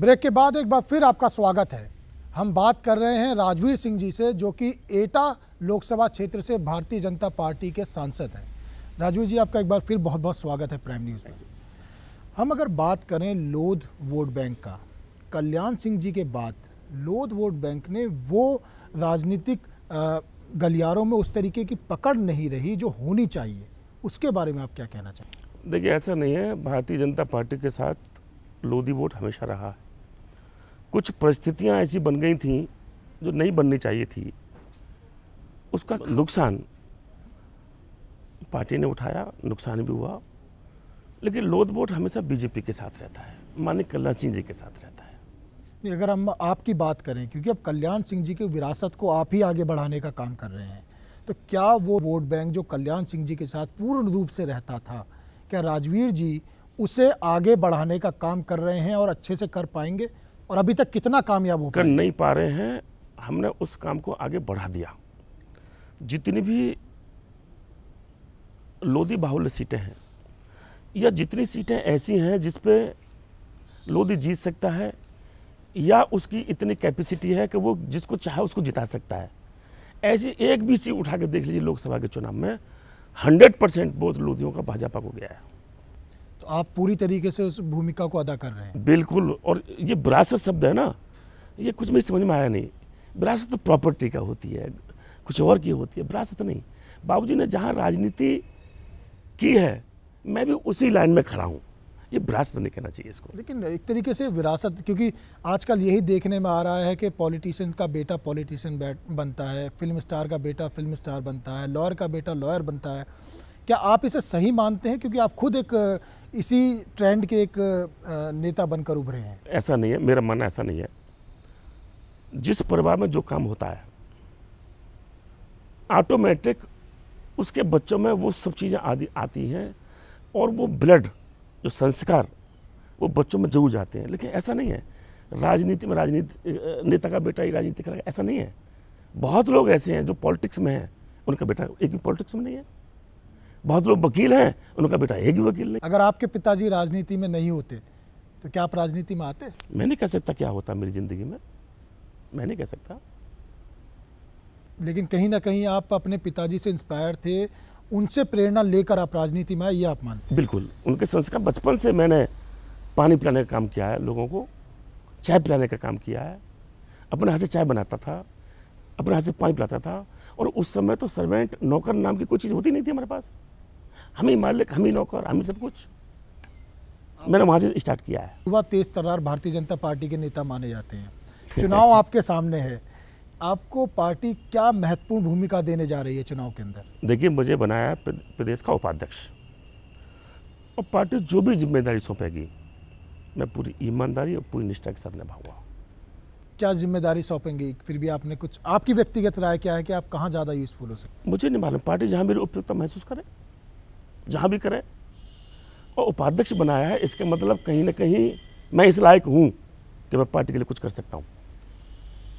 break के बाद एक बार फिर आपका स्वागत है हम बात कर रहे हैं राजवीर सिंह जी से जो कि एटा लोकसभा क्षेत्र से भारतीय जनता पार्टी के सांसद हैं राजवीर जी आपका एक बार फिर बहुत बहुत स्वागत है प्राइम न्यूज़ में हम अगर बात करें लोध वोट बैंक का कल्याण सिंह जी के बाद लोध वोट बैंक ने वो राजनीतिक गलियारों में उस तरीके की पकड़ नहीं रही जो होनी चाहिए उसके बारे में आप क्या कहना चाहेंगे देखिए ऐसा नहीं है भारतीय जनता पार्टी के साथ लोधी वोट हमेशा रहा है कुछ परिस्थितियाँ ऐसी बन गई थी जो नहीं बननी चाहिए थी उसका नुकसान पार्टी ने उठाया नुकसान भी हुआ लेकिन लोध वोट हमेशा बीजेपी के साथ रहता है माने कल्याण सिंह जी के साथ रहता है नहीं अगर हम आपकी बात करें क्योंकि अब कल्याण सिंह जी की विरासत को आप ही आगे बढ़ाने का काम कर रहे हैं तो क्या वो वोट बैंक जो कल्याण सिंह जी के साथ पूर्ण रूप से रहता था क्या राजवीर जी उसे आगे बढ़ाने का काम कर रहे हैं और अच्छे से कर पाएंगे और अभी तक कितना कामयाब हो कर नहीं पा रहे हैं हमने उस काम को आगे बढ़ा दिया जितनी भी लोधी बाहुल्य सीटें हैं या जितनी सीटें ऐसी हैं जिस पे लोधी जीत सकता है या उसकी इतनी कैपेसिटी है कि वो जिसको चाहे उसको जिता सकता है ऐसी एक भी सीट उठा के देख लीजिए लोकसभा के चुनाव में हंड्रेड परसेंट वोट लोधियों का भाजपा को गया है आप पूरी तरीके से उस भूमिका को अदा कर रहे हैं बिल्कुल और ये विरासत शब्द है ना ये कुछ मेरी समझ में आया नहीं विरासत तो प्रॉपर्टी का होती है कुछ और की होती है विरासत नहीं बाबूजी ने जहाँ राजनीति की है मैं भी उसी लाइन में खड़ा हूँ ये विरासत नहीं कहना चाहिए इसको लेकिन एक तरीके से विरासत क्योंकि आजकल यही देखने में आ रहा है कि पॉलिटिशियन का बेटा पॉलिटिशियन बनता है फिल्म स्टार का बेटा फिल्म स्टार बनता है लॉयर का बेटा लॉयर बनता है क्या आप इसे सही मानते हैं क्योंकि आप खुद एक इसी ट्रेंड के एक नेता बनकर उभरे हैं ऐसा नहीं है मेरा मानना ऐसा नहीं है जिस परिवार में जो काम होता है ऑटोमेटिक उसके बच्चों में वो सब चीज़ें आदि आती हैं और वो ब्लड जो संस्कार वो बच्चों में जरूर जाते हैं लेकिन ऐसा नहीं है राजनीति में राजनीति नेता का बेटा ही राजनीति करेगा ऐसा नहीं है बहुत लोग ऐसे हैं जो पॉलिटिक्स में हैं उनका बेटा एक भी पॉलिटिक्स में नहीं है बहुत लोग वकील हैं उनका बेटा एक भी वकील नहीं अगर आपके पिताजी राजनीति में नहीं होते तो क्या आप राजनीति में आते मैं नहीं कह सकता क्या होता मेरी ज़िंदगी में मैं नहीं कह सकता लेकिन कहीं ना कहीं आप अपने पिताजी से इंस्पायर थे उनसे प्रेरणा लेकर आप राजनीति में आए ये आप मान बिल्कुल उनके संस्कार बचपन से मैंने पानी पिलाने का काम किया है लोगों को चाय पिलाने का काम किया है अपने हाथ से चाय बनाता था अपने हाथ से पानी पिलाता था और उस समय तो सर्वेंट नौकर नाम की कोई चीज़ होती नहीं थी हमारे पास हम ही मालिक हम ही नौकर हम ही सब कुछ मैंने वहाँ से स्टार्ट किया है युवा तेज तरार भारतीय जनता पार्टी के नेता माने जाते हैं चुनाव आपके सामने है आपको पार्टी क्या महत्वपूर्ण भूमिका देने जा रही है चुनाव के अंदर देखिए मुझे बनाया प्रदेश का उपाध्यक्ष और पार्टी जो भी जिम्मेदारी सौंपेगी मैं पूरी ईमानदारी और पूरी निष्ठा के साथ निभाऊंगा क्या जिम्मेदारी सौंपेंगे फिर भी आपने कुछ आपकी व्यक्तिगत राय क्या है कि आप कहाँ ज़्यादा यूजफुल हो सकते मुझे नहीं मालूम पार्टी जहाँ मेरी उपयुक्त महसूस करें जहाँ भी करें और उपाध्यक्ष बनाया है इसका मतलब कहीं ना कहीं मैं इस लायक हूँ कि मैं पार्टी के लिए कुछ कर सकता हूँ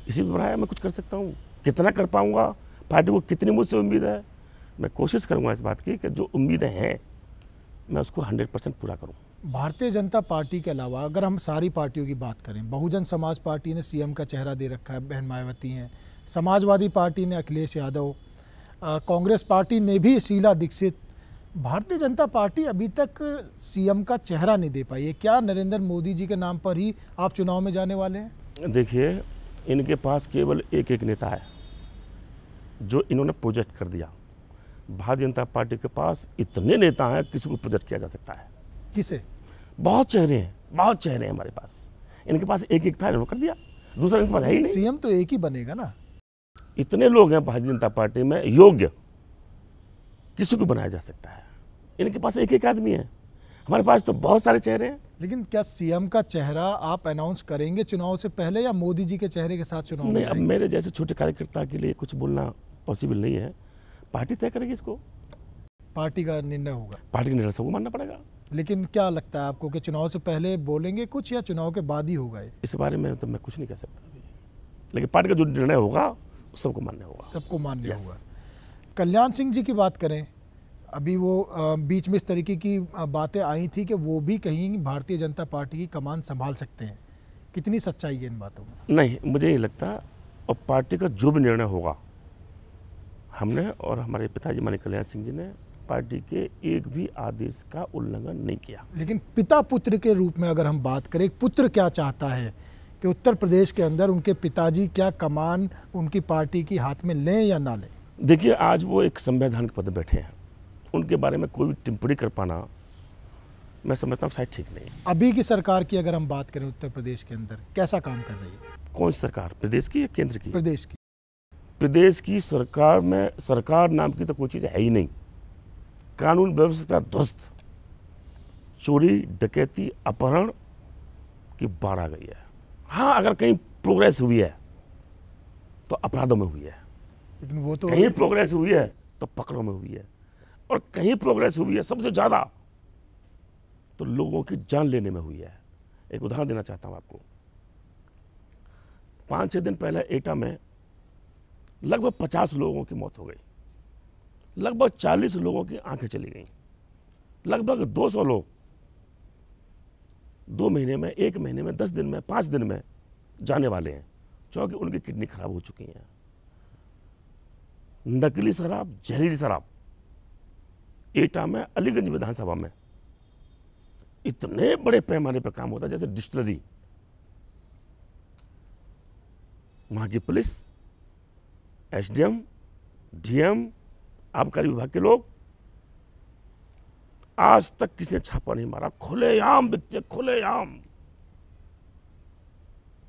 इसी में बनाया मैं कुछ कर सकता हूँ कितना कर पाऊँगा पार्टी को कितनी मुझसे उम्मीद है मैं कोशिश करूँगा इस बात की कि जो उम्मीदें हैं मैं उसको हंड्रेड परसेंट पूरा करूँ भारतीय जनता पार्टी के अलावा अगर हम सारी पार्टियों की बात करें बहुजन समाज पार्टी ने सीएम का चेहरा दे रखा है बहन मायावती हैं समाजवादी पार्टी ने अखिलेश यादव कांग्रेस पार्टी ने भी शीला दीक्षित भारतीय जनता पार्टी अभी तक सीएम का चेहरा नहीं दे पाई है क्या नरेंद्र मोदी जी के नाम पर ही आप चुनाव में जाने वाले हैं देखिए इनके पास केवल एक एक नेता है जो इन्होंने प्रोजेक्ट कर दिया भारतीय जनता पार्टी के पास इतने नेता हैं किसी को प्रोजेक्ट किया जा सकता है किसे बहुत चेहरे हैं बहुत चेहरे हैं हमारे पास इनके पास एक एक था इन्होंने कर दिया दूसरा इनके पास है ही नहीं सीएम तो एक ही बनेगा ना इतने लोग हैं भारतीय जनता पार्टी में योग्य किसी को बनाया जा सकता है इनके पास एक एक आदमी है हमारे पास तो बहुत सारे चेहरे हैं लेकिन क्या सीएम का चेहरा आप अनाउंस करेंगे चुनाव से पहले या मोदी जी के चेहरे के साथ चुनाव नहीं अब मेरे जैसे छोटे कार्यकर्ता के लिए कुछ बोलना पॉसिबल नहीं है पार्टी तय करेगी इसको पार्टी का निर्णय होगा पार्टी का निर्णय सबको मानना पड़ेगा लेकिन क्या लगता है आपको कि चुनाव से पहले बोलेंगे कुछ या चुनाव के बाद ही होगा इस बारे में तो मैं कुछ नहीं कह सकता लेकिन पार्टी का जो निर्णय होगा सबको मानना होगा सबको मानना होगा कल्याण सिंह जी की बात करें अभी वो बीच में इस तरीके की बातें आई थी कि वो भी कहीं भारतीय जनता पार्टी की कमान संभाल सकते हैं कितनी सच्चाई है इन बातों में नहीं मुझे ये लगता और पार्टी का जो भी निर्णय होगा हमने और हमारे पिताजी मानी कल्याण सिंह जी ने पार्टी के एक भी आदेश का उल्लंघन नहीं किया लेकिन पिता पुत्र के रूप में अगर हम बात करें पुत्र क्या चाहता है कि उत्तर प्रदेश के अंदर उनके पिताजी क्या कमान उनकी पार्टी की हाथ में लें या ना लें देखिए आज वो एक संवैधानिक पद बैठे हैं उनके बारे में कोई भी टिप्पणी कर पाना मैं समझता हूँ शायद ठीक नहीं अभी की सरकार की अगर हम बात करें उत्तर प्रदेश के अंदर कैसा काम कर रही है कौन सी सरकार प्रदेश की या केंद्र की प्रदेश की प्रदेश की सरकार में सरकार नाम की तो कोई चीज़ है ही नहीं कानून व्यवस्था ध्वस्त चोरी डकैती अपहरण की बाढ़ आ गई है हाँ अगर कहीं प्रोग्रेस हुई है तो अपराधों में हुई है लेकिन वो तो कहीं प्रोग्रेस हुई है तो पकड़ों में हुई है और कहीं प्रोग्रेस हुई है सबसे ज़्यादा तो लोगों की जान लेने में हुई है एक उदाहरण देना चाहता हूँ आपको पांच छह दिन पहले एटा में लगभग पचास लोगों की मौत हो गई लगभग चालीस लोगों की आंखें चली गई लगभग दो सौ लोग दो महीने में एक महीने में दस दिन में पांच दिन में जाने वाले हैं क्योंकि उनकी किडनी खराब हो चुकी है नकली शराब जहरीली शराब एटा में अलीगंज विधानसभा में इतने बड़े पैमाने पर काम होता है जैसे डिस्टलरी वहां की पुलिस एसडीएम डीएम आबकारी विभाग के लोग आज तक किसी ने छापा नहीं मारा खुलेआम बिकते खुलेआम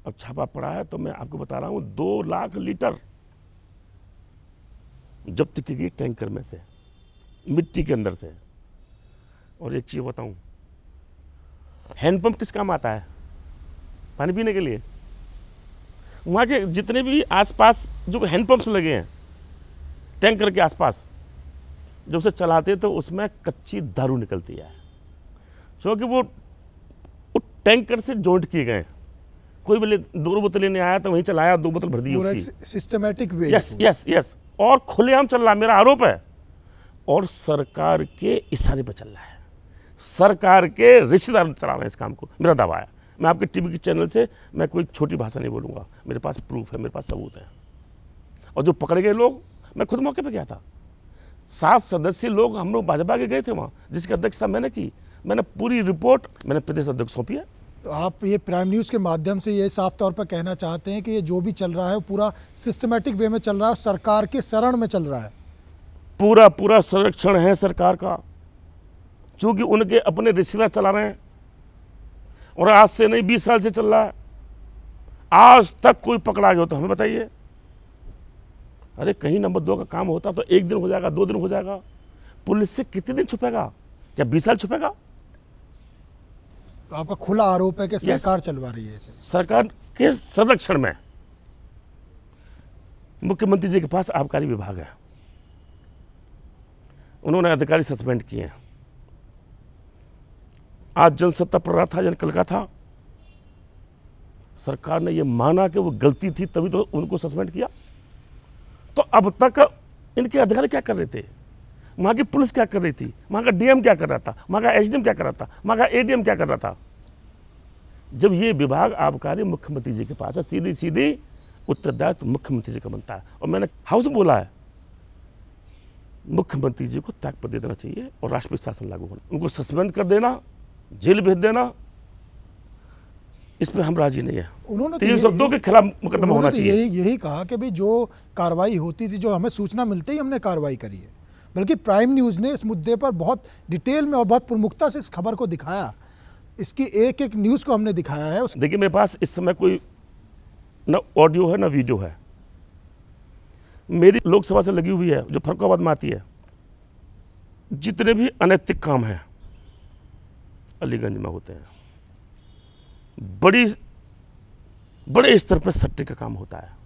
अब छापा पड़ा है तो मैं आपको बता रहा हूं दो लाख लीटर जब्त की गई टैंकर में से मिट्टी के अंदर से और एक चीज़ बताऊं हैंडपम्प किस काम आता है पानी पीने के लिए वहाँ के जितने भी आसपास जो हैंडपम्प्स लगे हैं टैंकर के आसपास जब उसे चलाते तो उसमें कच्ची दारू निकलती है क्योंकि वो वो टैंकर से जॉइंट किए गए कोई बोले दो बोतल लेने आया तो वहीं चलाया दो बोतल भर दी उसकी systematic way yes yes yes और खुलेआम चल रहा है मेरा आरोप है और सरकार के इशारे पर चल रहा है सरकार के रिश्तेदार चला रहे हैं इस काम को मेरा दावा है मैं आपके टीवी के चैनल से मैं कोई छोटी भाषा नहीं बोलूँगा मेरे पास प्रूफ है मेरे पास सबूत है और जो पकड़े गए लोग मैं खुद मौके पर गया था सात सदस्य लोग हम लोग भाजपा के गए थे वहाँ जिसकी अध्यक्षता मैंने की मैंने पूरी रिपोर्ट मैंने प्रदेश अध्यक्ष सौंपी है तो आप ये प्राइम न्यूज़ के माध्यम से ये साफ तौर पर कहना चाहते हैं कि ये जो भी चल रहा है वो पूरा सिस्टमेटिक वे में चल रहा है और सरकार के शरण में चल रहा है पूरा पूरा संरक्षण है सरकार का क्योंकि उनके अपने रिश्तेदार चला रहे हैं और आज से नहीं बीस साल से चल रहा है आज तक कोई पकड़ा गया तो हमें बताइए अरे कहीं नंबर दो का काम होता तो एक दिन हो जाएगा दो दिन हो जाएगा पुलिस से कितने दिन छुपेगा क्या बीस साल छुपेगा तो आपका खुला आरोप है कि सरकार चलवा रही है इसे सरकार के संरक्षण में मुख्यमंत्री जी के पास आबकारी विभाग है उन्होंने अधिकारी सस्पेंड किए हैं आज जनसत्ता पर रहा था जन कल का था सरकार ने यह माना कि वो गलती थी तभी तो उनको सस्पेंड किया तो अब तक इनके अधिकारी क्या कर रहे थे वहाँ की पुलिस क्या कर रही थी वहाँ का डीएम क्या कर रहा था वहाँ का एसडीएम क्या कर रहा था वहाँ का एडीएम क्या कर रहा था जब ये विभाग आबकारी मुख्यमंत्री जी के पास है सीधी सीधी उत्तरदायित्व मुख्यमंत्री जी का बनता है और मैंने हाउस में बोला है मुख्यमंत्री जी को त्याग पत्र दे देना चाहिए और राष्ट्रपति शासन लागू होना उनको सस्पेंड कर देना जेल भेज देना इसमें हम राजी नहीं है उन्होंने तो तीन सौ दो के खिलाफ मुकदमा होना तो चाहिए यही यही कहा कि भाई जो कार्रवाई होती थी जो हमें सूचना मिलती ही हमने कार्रवाई करी है बल्कि प्राइम न्यूज़ ने इस मुद्दे पर बहुत डिटेल में और बहुत प्रमुखता से इस खबर को दिखाया इसकी एक एक न्यूज़ को हमने दिखाया है देखिए मेरे पास इस समय कोई ना ऑडियो है ना वीडियो है मेरी लोकसभा से लगी हुई है जो फरुखाबाद में आती है जितने भी अनैतिक काम हैं अलीगंज में होते हैं बड़ी बड़े स्तर पर सट्टे का काम होता है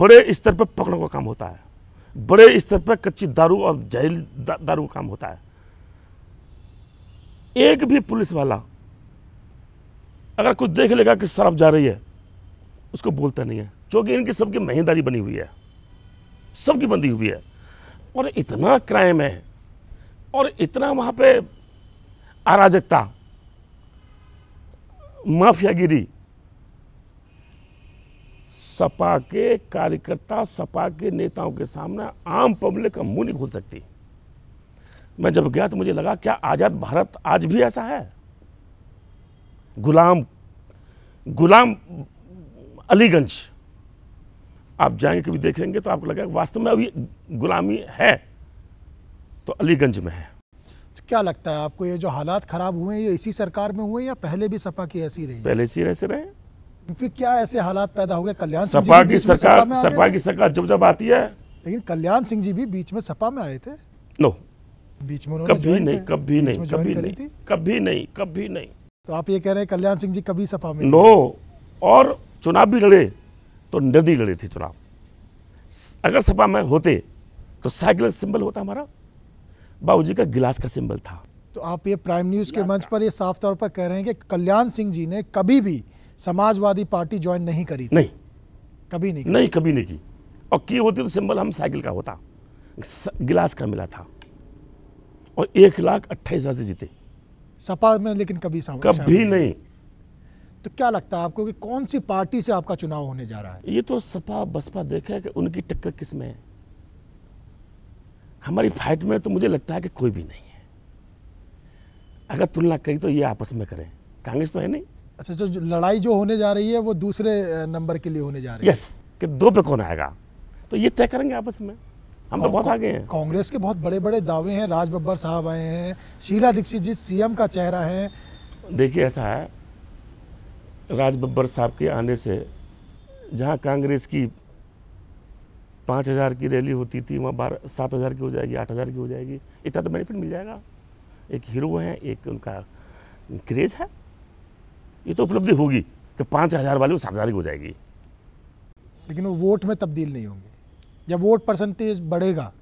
बड़े स्तर पर पकड़ों का काम होता है बड़े स्तर पर कच्ची दारू और जहरीली दा, दारू काम होता है एक भी पुलिस वाला अगर कुछ देख लेगा कि शराब जा रही है उसको बोलता नहीं है क्योंकि इनकी सबकी महीदारी बनी हुई है सबकी बंदी हुई है और इतना क्राइम है और इतना वहाँ पे अराजकता माफियागिरी सपा के कार्यकर्ता सपा के नेताओं के सामने आम पब्लिक का मुंह नहीं खुल सकती मैं जब गया तो मुझे लगा क्या आज़ाद भारत आज भी ऐसा है गुलाम गुलाम अलीगंज आप जाएंगे कभी देखेंगे तो आपको लगेगा वास्तव में अभी गुलामी है तो अलीगंज में है तो क्या लगता है आपको ये जो हालात ख़राब हुए हैं ये इसी सरकार में हुए या पहले भी सपा की ऐसी रही पहले इसी ऐसे रहे फिर क्या ऐसे हालात पैदा हो गए कल्याण सपा की सरकार सपा की सरकार जब जब आती है लेकिन कल्याण सिंह जी भी बीच में सपा में आए थे नो बीच में कभी नहीं कभी नहीं कभी नहीं कभी नहीं कभी नहीं तो आप ये कह रहे हैं कल्याण सिंह जी कभी सपा में नो और चुनाव भी लड़े तो नदी लड़े थे चुनाव अगर सपा में होते तो साइकिल सिंबल होता हमारा बाबूजी का गिलास का सिंबल था तो आप ये प्राइम न्यूज के मंच पर ये साफ तौर पर कह रहे हैं कि कल्याण सिंह जी ने कभी भी समाजवादी पार्टी ज्वाइन नहीं करी नहीं कभी नहीं नहीं कभी नहीं की और की होती तो सिंबल हम साइकिल का होता गिलास का मिला था और एक लाख अट्ठाईस हजार से जीते सपा में लेकिन कभी कभी नहीं तो क्या लगता है आपको कि कौन सी पार्टी से आपका चुनाव होने जा रहा है ये तो सपा बसपा देखा है कि उनकी टक्कर किस में है हमारी फाइट में तो मुझे लगता है कि कोई भी नहीं है अगर तुलना करी तो ये आपस में करें कांग्रेस तो है नहीं अच्छा जो, लड़ाई जो होने जा रही है वो दूसरे नंबर के लिए होने जा रही है यस कि दो पे कौन आएगा तो ये तय करेंगे आपस में हम तो बहुत आगे हैं कांग्रेस के बहुत बड़े बड़े दावे हैं राज बब्बर साहब आए हैं शीला दीक्षित जी सीएम का चेहरा है देखिए ऐसा है राज बब्बर साहब के आने से जहाँ कांग्रेस की पाँच हज़ार की रैली होती थी वहाँ बारह सात हज़ार की हो जाएगी आठ हज़ार की हो जाएगी इतना तो बेनिफिट मिल जाएगा एक हीरो हैं एक उनका क्रेज़ है ये तो उपलब्धि होगी कि पाँच हज़ार वाले वो सात हज़ार की हो जाएगी लेकिन वो वोट में तब्दील नहीं होंगे या वोट परसेंटेज बढ़ेगा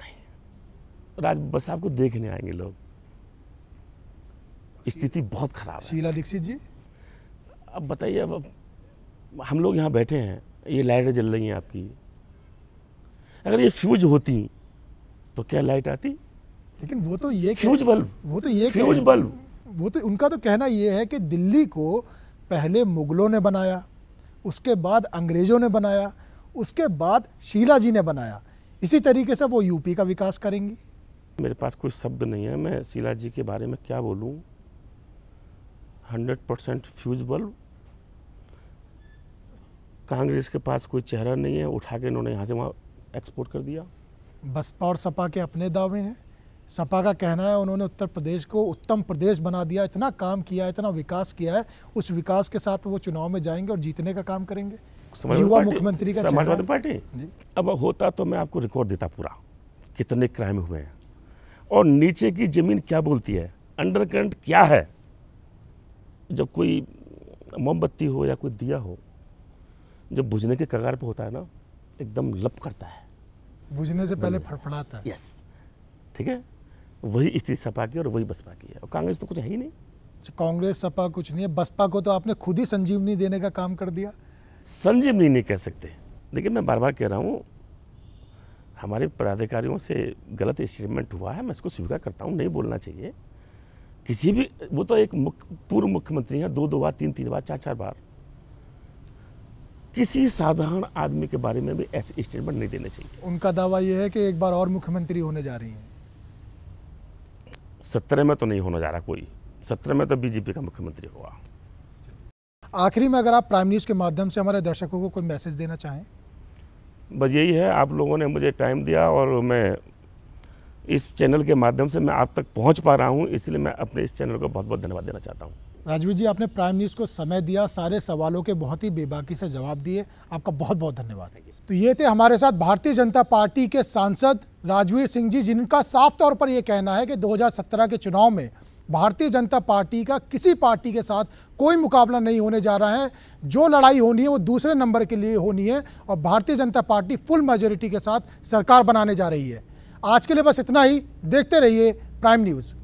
नहीं राज बस आपको देखने आएंगे लोग स्थिति बहुत खराब है शीला दीक्षित जी अब बताइए अब हम लोग यहाँ बैठे हैं ये लाइटें जल रही हैं आपकी अगर ये फ्यूज होती तो क्या लाइट आती लेकिन वो तो ये फ्यूज बल्ब वो तो ये फ्यूज बल्ब वो तो उनका तो कहना ये है कि दिल्ली को पहले मुग़लों ने बनाया उसके बाद अंग्रेज़ों ने बनाया उसके बाद शीला जी ने बनाया इसी तरीके से वो यूपी का विकास करेंगी मेरे पास कोई शब्द नहीं है मैं शीला जी के बारे में क्या बोलूँ हंड्रेड परसेंट फ्यूजबल कांग्रेस के पास कोई चेहरा नहीं है उठा के इन्होंने यहाँ से वहाँ एक्सपोर्ट कर दिया बसपा और सपा के अपने दावे हैं सपा का कहना है उन्होंने उत्तर प्रदेश को उत्तम प्रदेश बना दिया इतना काम किया है इतना विकास किया है उस विकास के साथ वो चुनाव में जाएंगे और जीतने का काम करेंगे युवा मुख्यमंत्री का समाजवादी पार्टी अब होता तो मैं आपको रिकॉर्ड देता पूरा कितने क्राइम हुए हैं और नीचे की ज़मीन क्या बोलती है अंडर करंट क्या है जब कोई मोमबत्ती हो या कोई दिया हो जब बुझने के कगार पर होता है ना एकदम लप करता है बुझने से पहले फड़फड़ाता है यस ठीक है वही स्थिति सपा की और वही बसपा की है और कांग्रेस तो कुछ है ही नहीं अच्छा, कांग्रेस सपा कुछ नहीं है बसपा को तो आपने खुद ही संजीवनी देने का काम कर दिया संजीवनी नहीं कह सकते लेकिन मैं बार बार कह रहा हूँ हमारे पदाधिकारियों से गलत स्टेटमेंट हुआ है मैं इसको स्वीकार करता हूँ नहीं बोलना चाहिए किसी भी वो तो एक मुख, पूर्व मुख्यमंत्री हैं दो दो बार तीन तीन बार चार चार बार किसी साधारण आदमी के बारे में भी ऐसे स्टेटमेंट नहीं देने चाहिए उनका दावा यह है कि एक बार और मुख्यमंत्री होने जा रही हैं सत्रह में तो नहीं होने जा रहा कोई सत्रह में तो बीजेपी का मुख्यमंत्री होगा आखिरी में अगर आप प्राइम न्यूज़ के माध्यम से हमारे दर्शकों को कोई मैसेज देना चाहें बस यही है आप लोगों ने मुझे टाइम दिया और मैं इस चैनल के माध्यम से मैं आप तक पहुंच पा रहा हूं इसलिए मैं अपने इस चैनल को बहुत बहुत धन्यवाद देना चाहता हूं राजवीर जी आपने प्राइम न्यूज़ को समय दिया सारे सवालों के बहुत ही बेबाकी से जवाब दिए आपका बहुत बहुत धन्यवाद है तो ये थे हमारे साथ भारतीय जनता पार्टी के सांसद राजवीर सिंह जी जिनका साफ तौर पर यह कहना है कि 2017 के चुनाव में भारतीय जनता पार्टी का किसी पार्टी के साथ कोई मुकाबला नहीं होने जा रहा है जो लड़ाई होनी है वो दूसरे नंबर के लिए होनी है और भारतीय जनता पार्टी फुल मेजोरिटी के साथ सरकार बनाने जा रही है आज के लिए बस इतना ही देखते रहिए प्राइम न्यूज़